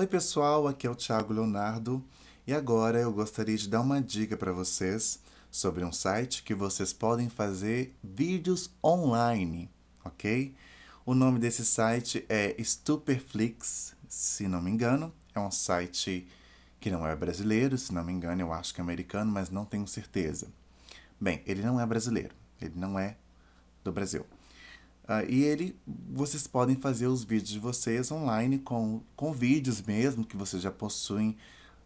Oi, pessoal, aqui é o Thiago Leonardo e agora eu gostaria de dar uma dica para vocês sobre um site que vocês podem fazer vídeos online, ok? O nome desse site é Stuperflix, se não me engano. É um site que não é brasileiro, se não me engano, eu acho que é americano, mas não tenho certeza. Bem, ele não é brasileiro, ele não é do Brasil. Uh, e ele, vocês podem fazer os vídeos de vocês online com, com vídeos mesmo que vocês já possuem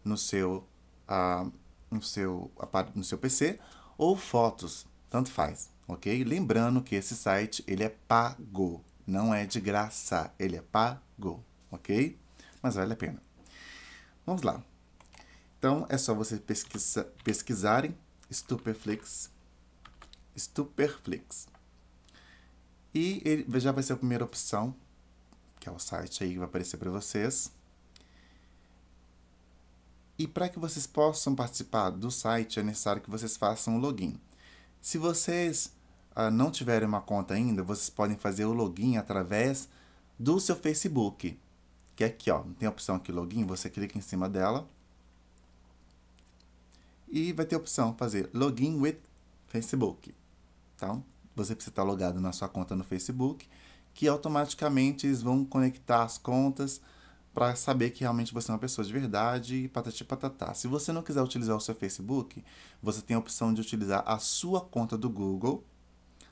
no seu, uh, no, seu, no seu PC ou fotos, tanto faz, ok? Lembrando que esse site ele é pago, não é de graça, ele é pago, ok? Mas vale a pena. Vamos lá. Então é só vocês pesquisa, pesquisarem Stuperflix, Stuperflix e ele já vai ser a primeira opção, que é o site aí que vai aparecer para vocês. E para que vocês possam participar do site, é necessário que vocês façam o login. Se vocês ah, não tiverem uma conta ainda, vocês podem fazer o login através do seu Facebook. Que é aqui, ó, tem a opção aqui login, você clica em cima dela. E vai ter a opção fazer login with Facebook. Então, você precisa estar logado na sua conta no Facebook, que automaticamente eles vão conectar as contas para saber que realmente você é uma pessoa de verdade e patati patatá. Se você não quiser utilizar o seu Facebook, você tem a opção de utilizar a sua conta do Google,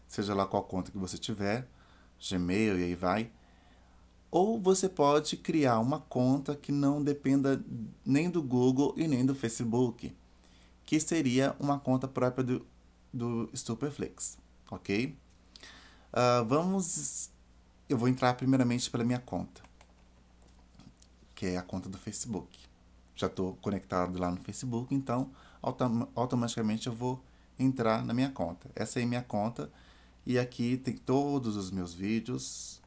seja lá qual conta que você tiver, Gmail e aí vai. Ou você pode criar uma conta que não dependa nem do Google e nem do Facebook, que seria uma conta própria do, do Superflex ok? Uh, vamos. Eu vou entrar primeiramente pela minha conta, que é a conta do Facebook. Já estou conectado lá no Facebook, então autom automaticamente eu vou entrar na minha conta. Essa é a minha conta e aqui tem todos os meus vídeos.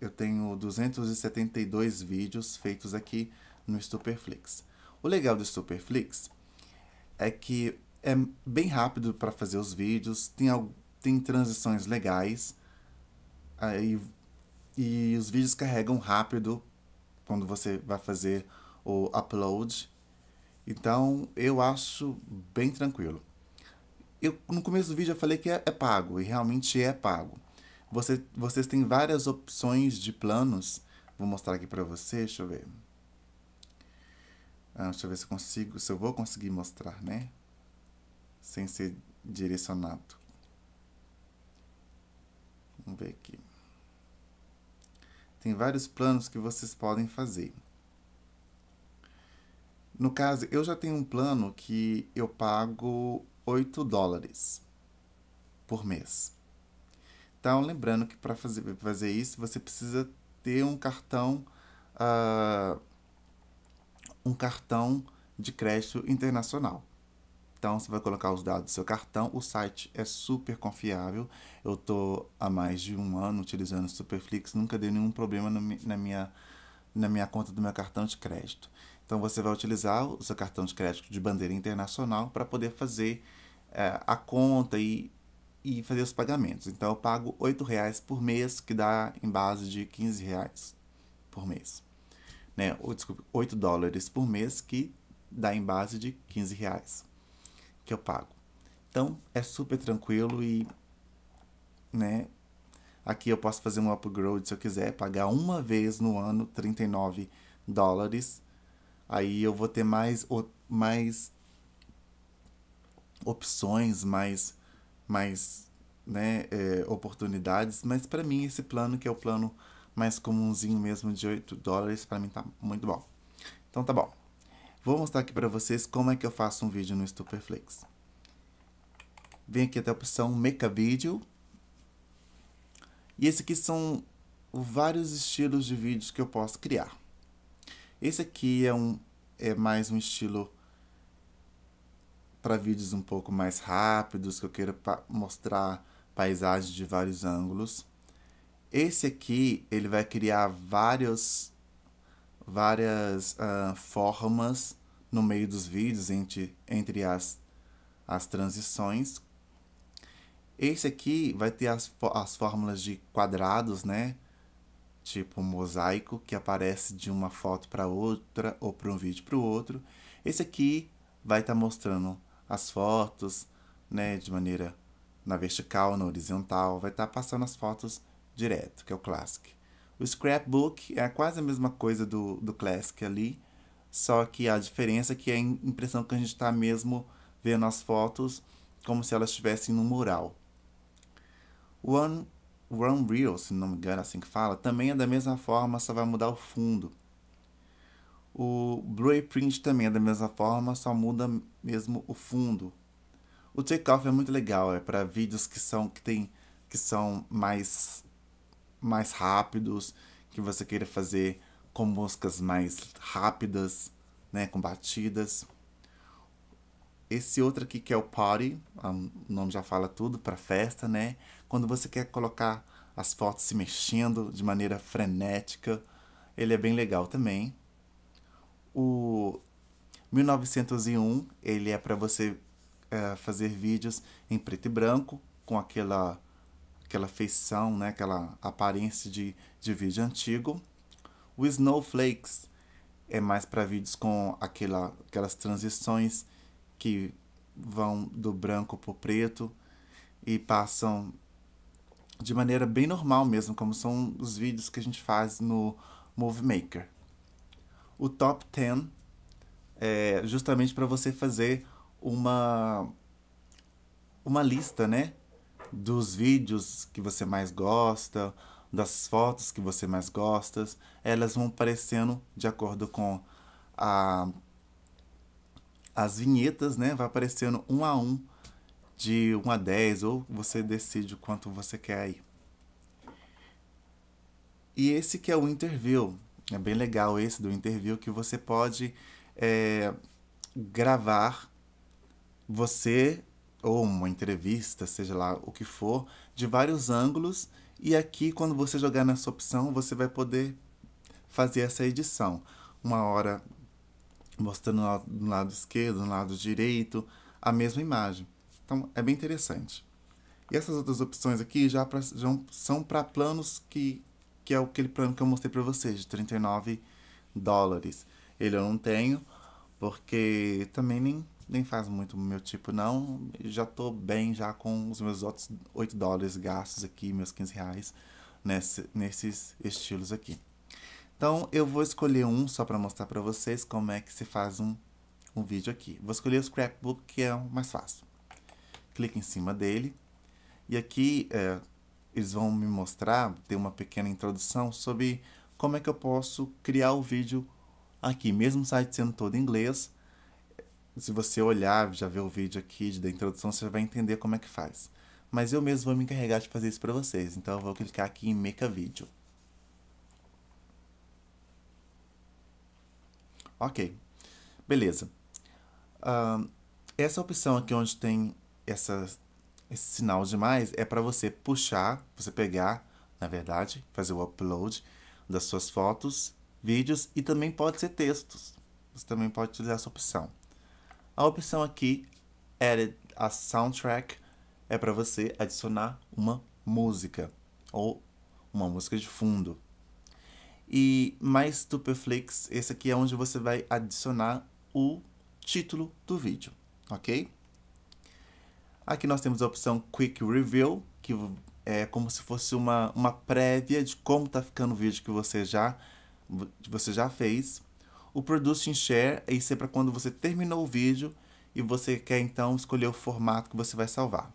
Eu tenho 272 vídeos feitos aqui no Superflix. O legal do Superflix é que é bem rápido para fazer os vídeos, tem tem transições legais aí, e os vídeos carregam rápido quando você vai fazer o upload. Então eu acho bem tranquilo. Eu, no começo do vídeo eu falei que é, é pago, e realmente é pago. Você, vocês têm várias opções de planos. Vou mostrar aqui para vocês, deixa eu ver. Ah, deixa eu ver se eu consigo, se eu vou conseguir mostrar, né? Sem ser direcionado. Vamos ver aqui. Tem vários planos que vocês podem fazer. No caso, eu já tenho um plano que eu pago 8 dólares por mês. Então, lembrando que para fazer, fazer isso, você precisa ter um cartão uh, um cartão de crédito internacional. Então você vai colocar os dados do seu cartão. O site é super confiável. Eu estou há mais de um ano utilizando o Superflix, nunca deu nenhum problema no, na, minha, na minha conta do meu cartão de crédito. Então você vai utilizar o seu cartão de crédito de bandeira internacional para poder fazer é, a conta e, e fazer os pagamentos. Então eu pago R$ reais por mês, que dá em base de 15 reais por mês. Né? Ou, desculpa, 8 dólares por mês, que dá em base de 15 reais que eu pago. Então é super tranquilo e, né? Aqui eu posso fazer um upgrade se eu quiser, pagar uma vez no ano 39 dólares. Aí eu vou ter mais, mais opções, mais, mais né, é, oportunidades. Mas para mim esse plano, que é o plano mais comumzinho mesmo de 8 dólares, para mim tá muito bom. Então tá bom. Vou mostrar aqui para vocês como é que eu faço um vídeo no Stuperflix. Vem aqui até a opção Make a Video. E esse aqui são vários estilos de vídeos que eu posso criar. Esse aqui é, um, é mais um estilo para vídeos um pouco mais rápidos, que eu queira mostrar paisagens de vários ângulos. Esse aqui, ele vai criar vários várias uh, formas no meio dos vídeos, entre, entre as, as transições. Esse aqui vai ter as, as fórmulas de quadrados, né? Tipo mosaico, que aparece de uma foto para outra ou para um vídeo para o outro. Esse aqui vai estar tá mostrando as fotos, né? De maneira na vertical, na horizontal. Vai estar tá passando as fotos direto, que é o clássico. O scrapbook é quase a mesma coisa do, do classic ali, só que a diferença é que é a impressão que a gente está mesmo vendo as fotos como se elas estivessem no mural. O One, One Real, se não me engano é assim que fala, também é da mesma forma, só vai mudar o fundo. O Blueprint também é da mesma forma, só muda mesmo o fundo. O Takeoff é muito legal, é para vídeos que são que tem que são mais mais rápidos, que você queira fazer com músicas mais rápidas, né, com batidas. Esse outro aqui que é o party, ah, o nome já fala tudo para festa, né? Quando você quer colocar as fotos se mexendo de maneira frenética, ele é bem legal também. O 1901, ele é para você é, fazer vídeos em preto e branco com aquela aquela feição, né, aquela aparência de, de vídeo antigo. O Snowflakes é mais para vídeos com aquela, aquelas transições que vão do branco para o preto e passam de maneira bem normal mesmo, como são os vídeos que a gente faz no Movie Maker. O Top 10 é justamente para você fazer uma, uma lista, né? dos vídeos que você mais gosta, das fotos que você mais gosta, elas vão aparecendo de acordo com a, as vinhetas, né? Vai aparecendo um a um, de 1 a 10, ou você decide o quanto você quer aí. E esse que é o interview, é bem legal esse do interview, que você pode é, gravar você ou uma entrevista, seja lá o que for, de vários ângulos. E aqui, quando você jogar nessa opção, você vai poder fazer essa edição. Uma hora mostrando no lado esquerdo, no lado direito, a mesma imagem. Então, é bem interessante. E essas outras opções aqui já, pra, já são para planos que, que é aquele plano que eu mostrei para vocês, de 39 dólares. Ele eu não tenho, porque também nem, nem faz muito o meu tipo, não. Já tô bem já com os meus outros 8 dólares gastos aqui, meus 15 reais, nesse, nesses estilos aqui. Então, eu vou escolher um só para mostrar para vocês como é que se faz um, um vídeo aqui. Vou escolher o scrapbook, que é o mais fácil. Clique em cima dele. E aqui, é, eles vão me mostrar, ter uma pequena introdução sobre como é que eu posso criar o vídeo Aqui, mesmo o site sendo todo em inglês, se você olhar, já ver o vídeo aqui da introdução, você vai entender como é que faz. Mas eu mesmo vou me encarregar de fazer isso para vocês, então eu vou clicar aqui em Make a Video. Ok, beleza. Uh, essa opção aqui onde tem essa, esse sinal de mais é para você puxar, você pegar, na verdade, fazer o upload das suas fotos vídeos e também pode ser textos. Você também pode utilizar essa opção. A opção aqui, Edit é a Soundtrack, é para você adicionar uma música ou uma música de fundo. E mais Tupeflix, esse aqui é onde você vai adicionar o título do vídeo, ok? Aqui nós temos a opção Quick Review, que é como se fosse uma, uma prévia de como está ficando o vídeo que você já você já fez. O Producing Share, é isso é para quando você terminou o vídeo e você quer então escolher o formato que você vai salvar.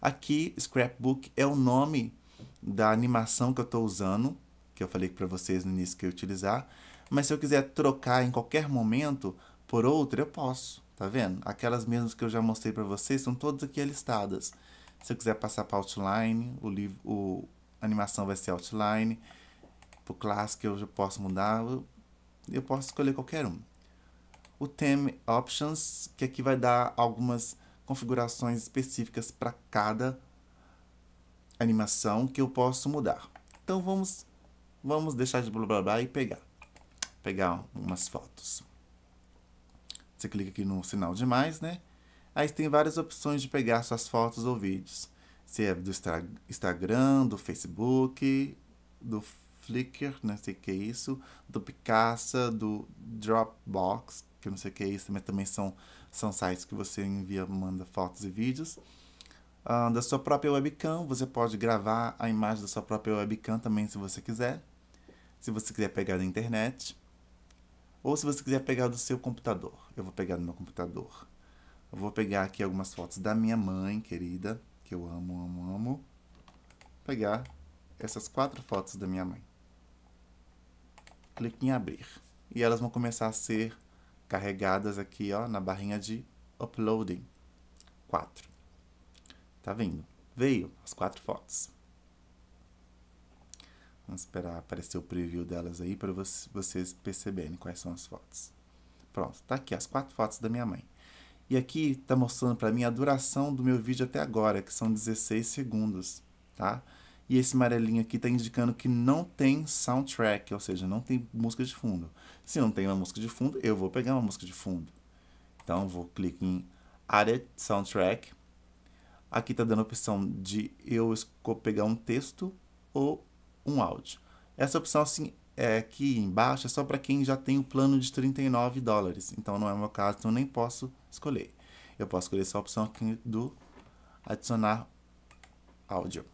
Aqui, Scrapbook é o nome da animação que eu estou usando, que eu falei para vocês no início que eu ia utilizar. Mas se eu quiser trocar em qualquer momento por outra, eu posso, tá vendo? Aquelas mesmas que eu já mostrei para vocês são todas aqui listadas. Se eu quiser passar para Outline, o livro, o, a animação vai ser Outline pro tipo, clássico eu posso mudar, eu, eu posso escolher qualquer um. O Theme Options, que aqui vai dar algumas configurações específicas para cada animação que eu posso mudar. Então vamos, vamos deixar de blá blá blá e pegar. Pegar umas fotos. Você clica aqui no sinal de mais, né? Aí tem várias opções de pegar suas fotos ou vídeos. Se é do Instagram, do Facebook, do Flickr, não sei o que é isso, do Picasa, do Dropbox, que não sei o que é isso, mas também são, são sites que você envia, manda fotos e vídeos. Uh, da sua própria webcam, você pode gravar a imagem da sua própria webcam também, se você quiser. Se você quiser pegar da internet. Ou se você quiser pegar do seu computador. Eu vou pegar do meu computador. Eu vou pegar aqui algumas fotos da minha mãe, querida, que eu amo, amo, amo. Vou pegar essas quatro fotos da minha mãe clique em abrir. E elas vão começar a ser carregadas aqui ó, na barrinha de uploading. 4. Tá vendo Veio as quatro fotos. Vamos esperar aparecer o preview delas aí para vocês perceberem quais são as fotos. Pronto, tá aqui as quatro fotos da minha mãe. E aqui está mostrando para mim a duração do meu vídeo até agora, que são 16 segundos, tá? E esse amarelinho aqui está indicando que não tem soundtrack, ou seja, não tem música de fundo. Se não tem uma música de fundo, eu vou pegar uma música de fundo. Então, vou clicar em Added Soundtrack. Aqui está dando a opção de eu pegar um texto ou um áudio. Essa opção assim, é aqui embaixo é só para quem já tem o plano de 39 dólares. Então, não é o meu caso, então nem posso escolher. Eu posso escolher essa opção aqui do adicionar áudio.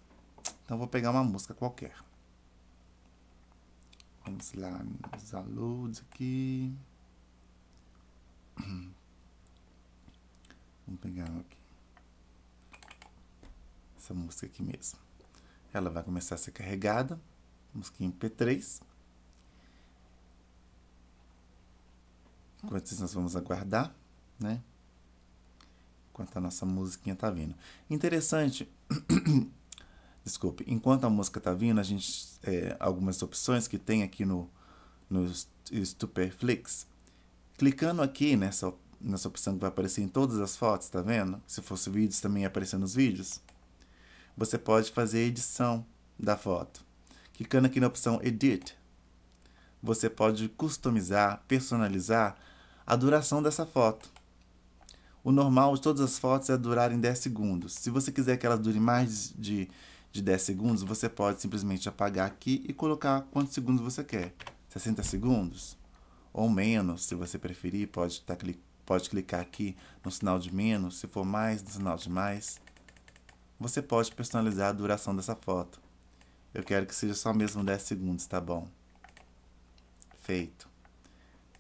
Então vou pegar uma música qualquer. Vamos lá, meus alunos aqui. Vamos pegar aqui. Essa música aqui mesmo. Ela vai começar a ser carregada. Música em P3. Enquanto isso, nós vamos aguardar, né? Enquanto a nossa musiquinha tá vindo. Interessante Desculpe. Enquanto a música tá vindo, a gente. É, algumas opções que tem aqui no, no Stuperflix. Clicando aqui nessa, nessa opção que vai aparecer em todas as fotos, tá vendo? Se fosse vídeos, também ia aparecer nos vídeos. Você pode fazer a edição da foto. Clicando aqui na opção Edit, você pode customizar, personalizar a duração dessa foto. O normal de todas as fotos é durarem 10 segundos. Se você quiser que elas durem mais de de 10 segundos, você pode simplesmente apagar aqui e colocar quantos segundos você quer. 60 segundos? Ou menos, se você preferir, pode, tá, pode clicar aqui no sinal de menos, se for mais, no sinal de mais. Você pode personalizar a duração dessa foto. Eu quero que seja só mesmo 10 segundos, tá bom? Feito.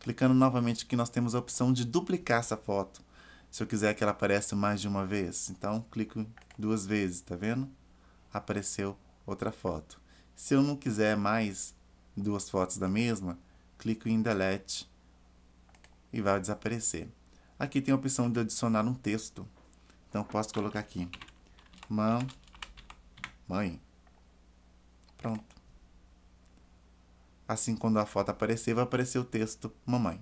Clicando novamente aqui, nós temos a opção de duplicar essa foto. Se eu quiser que ela apareça mais de uma vez, então clico duas vezes, tá vendo? apareceu outra foto. Se eu não quiser mais duas fotos da mesma, clico em Delete e vai desaparecer. Aqui tem a opção de adicionar um texto. Então, posso colocar aqui, mão, mãe. Pronto. Assim, quando a foto aparecer, vai aparecer o texto mamãe.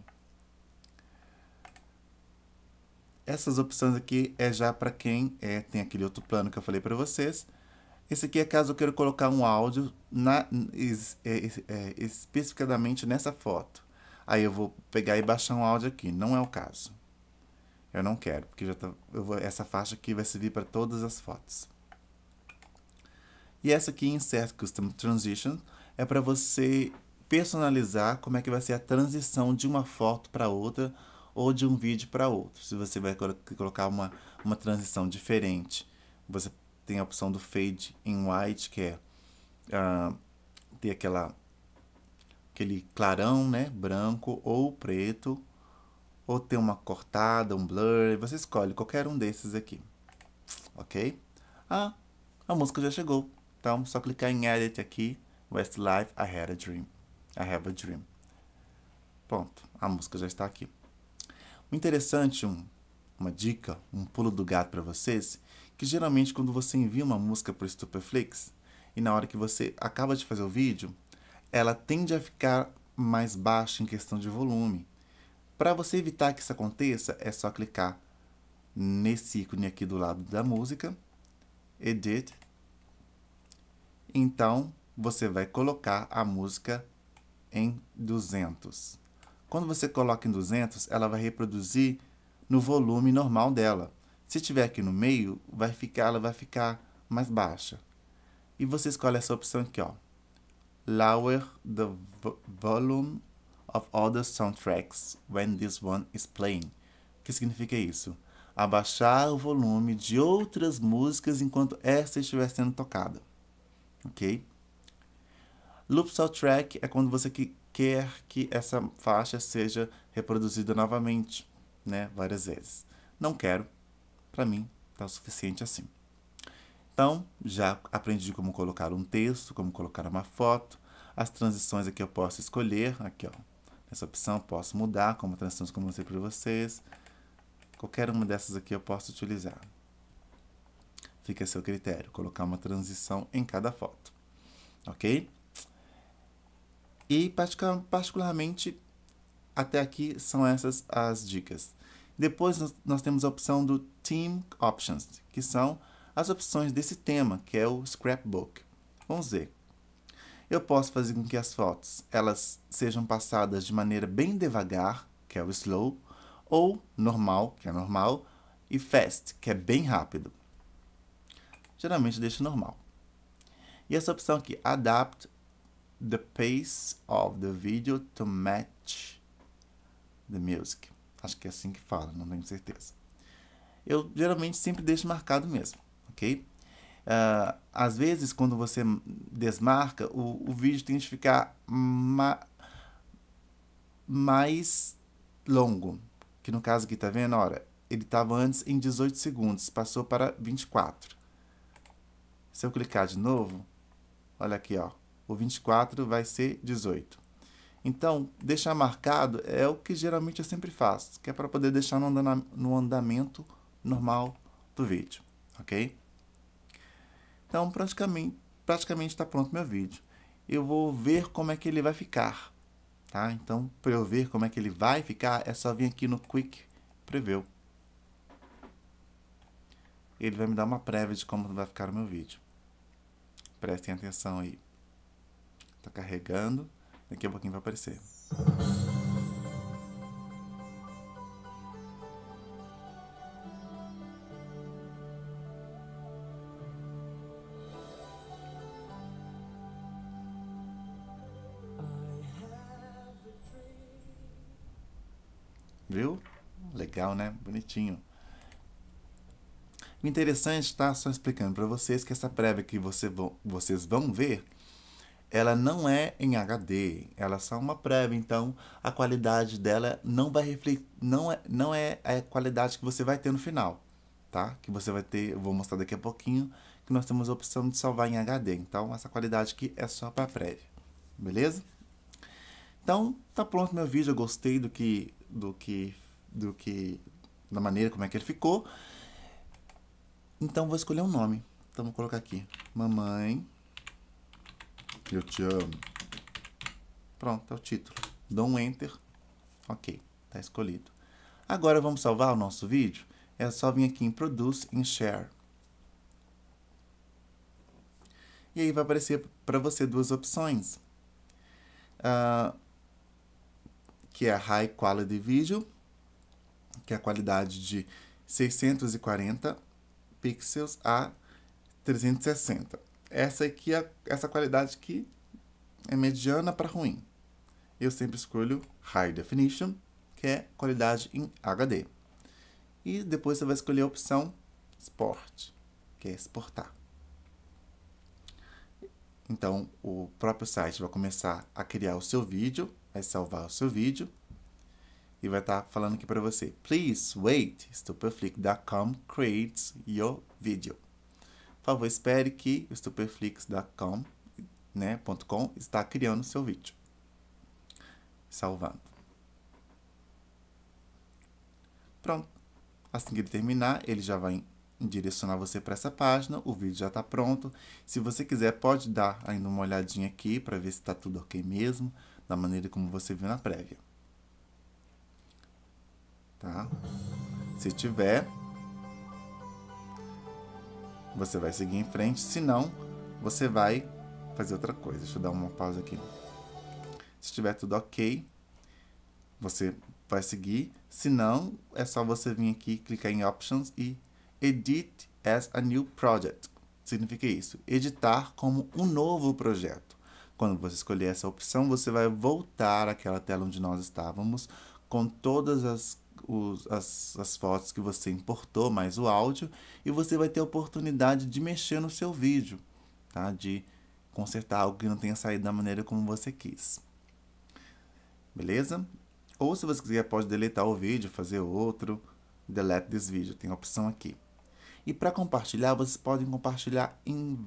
Essas opções aqui é já para quem é, tem aquele outro plano que eu falei para vocês. Esse aqui é caso eu queira colocar um áudio na, es, é, é, especificadamente nessa foto. Aí eu vou pegar e baixar um áudio aqui. Não é o caso. Eu não quero, porque já tá, vou, essa faixa aqui vai servir para todas as fotos. E essa aqui, Insert Custom Transition, é para você personalizar como é que vai ser a transição de uma foto para outra ou de um vídeo para outro. Se você vai colocar uma, uma transição diferente, você tem a opção do fade em white, que é uh, ter aquela, aquele clarão, né, branco ou preto, ou ter uma cortada, um blur, você escolhe qualquer um desses aqui, ok? Ah, a música já chegou, então só clicar em edit aqui, Westlife, I Had a Dream, I Have a Dream. Pronto, a música já está aqui. O interessante, um, uma dica, um pulo do gato para vocês, que geralmente quando você envia uma música para o Stupeflix e na hora que você acaba de fazer o vídeo, ela tende a ficar mais baixa em questão de volume. Para você evitar que isso aconteça, é só clicar nesse ícone aqui do lado da música, Edit. Então, você vai colocar a música em 200. Quando você coloca em 200, ela vai reproduzir no volume normal dela. Se tiver aqui no meio, vai ficar, ela vai ficar mais baixa. E você escolhe essa opção aqui, ó. Lower the volume of other soundtracks when this one is playing. O que significa isso? Abaixar o volume de outras músicas enquanto esta estiver sendo tocada. Ok? Loop soundtrack é quando você quer que essa faixa seja reproduzida novamente, né? Várias vezes. Não quero. Para mim, tá o suficiente assim. Então, já aprendi como colocar um texto, como colocar uma foto, as transições aqui eu posso escolher, aqui ó, nessa opção posso mudar como transições como eu mostrei para vocês, qualquer uma dessas aqui eu posso utilizar. Fica a seu critério, colocar uma transição em cada foto, ok? E particularmente, até aqui são essas as dicas. Depois nós temos a opção do Theme Options, que são as opções desse tema, que é o Scrapbook. Vamos ver. Eu posso fazer com que as fotos elas sejam passadas de maneira bem devagar, que é o slow, ou normal, que é normal, e fast, que é bem rápido. Geralmente deixo normal. E essa opção aqui, Adapt the pace of the video to match the music. Acho que é assim que fala, não tenho certeza. Eu geralmente sempre deixo marcado mesmo, ok? Uh, às vezes, quando você desmarca, o, o vídeo tem que ficar ma mais longo. Que no caso aqui, tá vendo? Olha, ele estava antes em 18 segundos, passou para 24. Se eu clicar de novo, olha aqui, ó. O 24 vai ser 18. Então, deixar marcado é o que geralmente eu sempre faço, que é para poder deixar no andamento normal do vídeo, ok? Então, praticamente praticamente está pronto meu vídeo. Eu vou ver como é que ele vai ficar, tá? Então, para eu ver como é que ele vai ficar, é só vir aqui no Quick Preview. Ele vai me dar uma prévia de como vai ficar o meu vídeo. Prestem atenção aí. Está carregando. Daqui a pouquinho vai aparecer. Viu? Legal, né? Bonitinho. O interessante, tá? Só explicando para vocês que essa prévia que você vocês vão ver ela não é em HD, ela é só uma prévia, então a qualidade dela não vai refletir, não é, não é a qualidade que você vai ter no final, tá? Que você vai ter, vou mostrar daqui a pouquinho, que nós temos a opção de salvar em HD, então essa qualidade aqui é só para prévia, beleza? Então, tá pronto meu vídeo, eu gostei do que, do que, do que, da maneira como é que ele ficou. Então, vou escolher um nome, então vou colocar aqui, mamãe eu te amo. Pronto, é o título. Dou um Enter. Ok, está escolhido. Agora vamos salvar o nosso vídeo? É só vir aqui em Produce em Share. E aí vai aparecer para você duas opções. Uh, que é High Quality Video, que é a qualidade de 640 pixels a 360 essa aqui é essa qualidade que é mediana para ruim. Eu sempre escolho High Definition, que é qualidade em HD. E depois você vai escolher a opção export que é exportar. Então, o próprio site vai começar a criar o seu vídeo, vai salvar o seu vídeo e vai estar tá falando aqui para você: Please wait, stupeflip.com creates your video. Por favor, espere que o superflix.com né, está criando o seu vídeo. Salvando. Pronto. Assim que ele terminar, ele já vai direcionar você para essa página. O vídeo já está pronto. Se você quiser, pode dar ainda uma olhadinha aqui para ver se está tudo ok mesmo, da maneira como você viu na prévia. Tá? Se tiver, você vai seguir em frente, senão você vai fazer outra coisa. Deixa eu dar uma pausa aqui. Se estiver tudo ok, você vai seguir. Se não, é só você vir aqui, clicar em Options e Edit as a New Project. Significa isso, editar como um novo projeto. Quando você escolher essa opção, você vai voltar àquela tela onde nós estávamos com todas as os, as, as fotos que você importou, mais o áudio, e você vai ter a oportunidade de mexer no seu vídeo, tá? de consertar algo que não tenha saído da maneira como você quis. Beleza? Ou se você quiser, pode deletar o vídeo, fazer outro. Delete this vídeo tem a opção aqui. E para compartilhar, vocês podem compartilhar em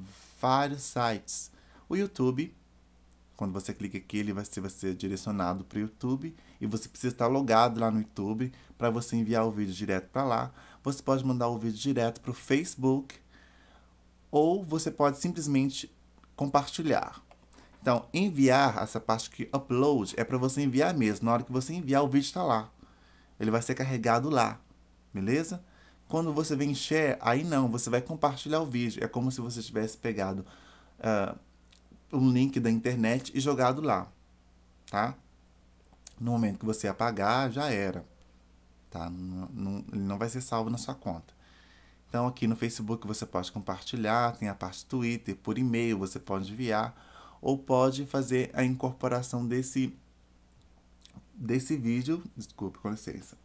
vários sites. O YouTube, quando você clica aqui, ele vai ser, vai ser direcionado para o YouTube e você precisa estar logado lá no YouTube para você enviar o vídeo direto para lá. Você pode mandar o vídeo direto para o Facebook ou você pode simplesmente compartilhar. Então, enviar, essa parte que upload, é para você enviar mesmo. Na hora que você enviar, o vídeo está lá. Ele vai ser carregado lá, beleza? Quando você vem share, aí não, você vai compartilhar o vídeo. É como se você tivesse pegado uh, um link da internet e jogado lá, tá? No momento que você apagar, já era, tá? Não, não, ele não vai ser salvo na sua conta. Então, aqui no Facebook você pode compartilhar, tem a parte Twitter, por e-mail você pode enviar ou pode fazer a incorporação desse desse vídeo, desculpe, com licença,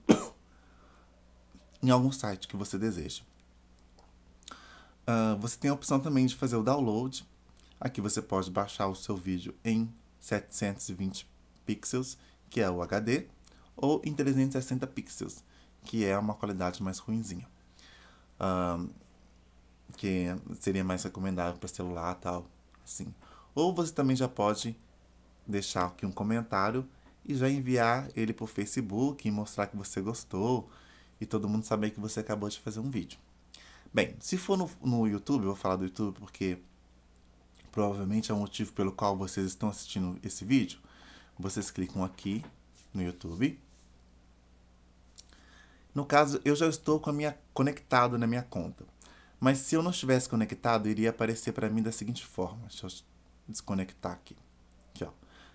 em algum site que você deseja. Uh, você tem a opção também de fazer o download. Aqui você pode baixar o seu vídeo em 720 pixels, que é o HD, ou em 360 pixels, que é uma qualidade mais ruinzinha. Uh, que seria mais recomendável para celular tal, assim. Ou você também já pode deixar aqui um comentário e já enviar ele para o Facebook e mostrar que você gostou e todo mundo saber que você acabou de fazer um vídeo. Bem, se for no, no YouTube, eu vou falar do YouTube porque provavelmente é o motivo pelo qual vocês estão assistindo esse vídeo. Vocês clicam aqui no YouTube. No caso, eu já estou com a minha conectado na minha conta. Mas se eu não estivesse conectado, iria aparecer para mim da seguinte forma. Deixa eu desconectar aqui. Aqui, ó.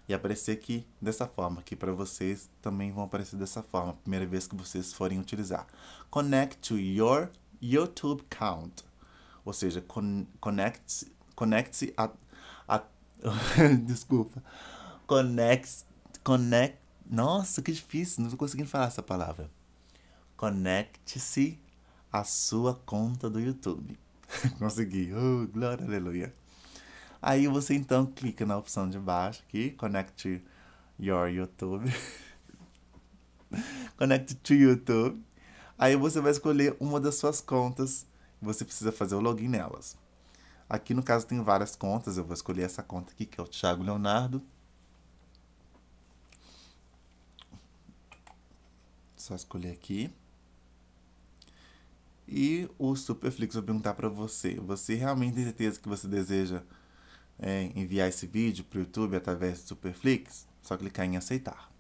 E aparecer aqui dessa forma, aqui para vocês também vão aparecer dessa forma, primeira vez que vocês forem utilizar. Connect to your YouTube Count, ou seja, con conecte-se conecte a, a desculpa, conecte, conecte, nossa, que difícil, não estou conseguindo falar essa palavra. Conecte-se à sua conta do YouTube. Consegui, oh, glória, aleluia. Aí você então clica na opção de baixo aqui, Connect Your YouTube. connect to YouTube. Aí você vai escolher uma das suas contas e você precisa fazer o login nelas. Aqui no caso tem várias contas, eu vou escolher essa conta aqui que é o Thiago Leonardo. Só escolher aqui. E o Superflix vai perguntar para você: você realmente tem certeza que você deseja é, enviar esse vídeo para o YouTube através do Superflix? Só clicar em aceitar.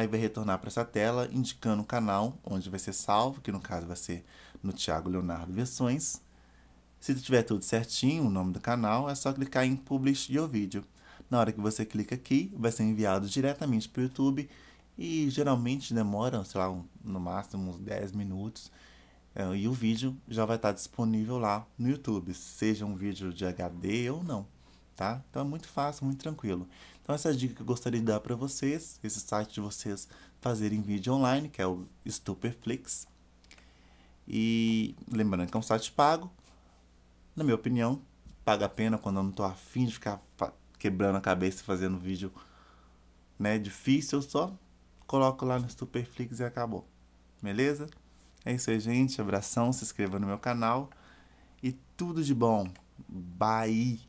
aí vai retornar para essa tela indicando o canal onde vai ser salvo, que no caso vai ser no Tiago Leonardo Versões. Se tiver tudo certinho, o nome do canal, é só clicar em Publish Your Video. Na hora que você clica aqui, vai ser enviado diretamente para o YouTube e geralmente demora, sei lá, um, no máximo uns 10 minutos. É, e o vídeo já vai estar disponível lá no YouTube, seja um vídeo de HD ou não, tá? Então é muito fácil, muito tranquilo. Então essa é a dica que eu gostaria de dar para vocês, esse site de vocês fazerem vídeo online, que é o Stuperflix. E lembrando que é um site pago, na minha opinião, paga a pena quando eu não tô afim de ficar quebrando a cabeça fazendo vídeo né, difícil, só coloco lá no Stuperflix e acabou. Beleza? É isso aí, gente. Abração, se inscreva no meu canal. E tudo de bom. Bye!